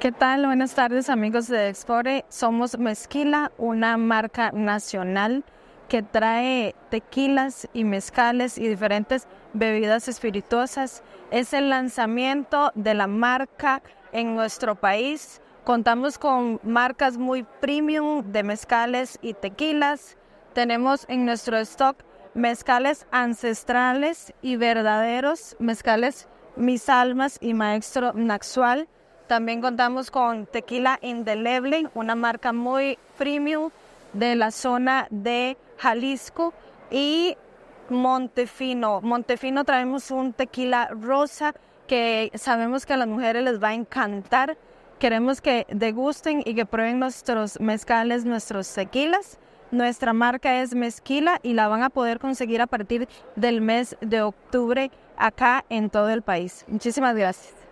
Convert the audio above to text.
¿Qué tal? Buenas tardes amigos de Explore. Somos Mezquila, una marca nacional que trae tequilas y mezcales y diferentes bebidas espirituosas. Es el lanzamiento de la marca en nuestro país. Contamos con marcas muy premium de mezcales y tequilas. Tenemos en nuestro stock mezcales ancestrales y verdaderos, mezcales Mis Almas y Maestro Naxual también contamos con tequila indeleble, una marca muy premium de la zona de Jalisco y Montefino. Montefino traemos un tequila rosa que sabemos que a las mujeres les va a encantar. Queremos que degusten y que prueben nuestros mezcales, nuestros tequilas. Nuestra marca es Mezquila y la van a poder conseguir a partir del mes de octubre acá en todo el país. Muchísimas gracias.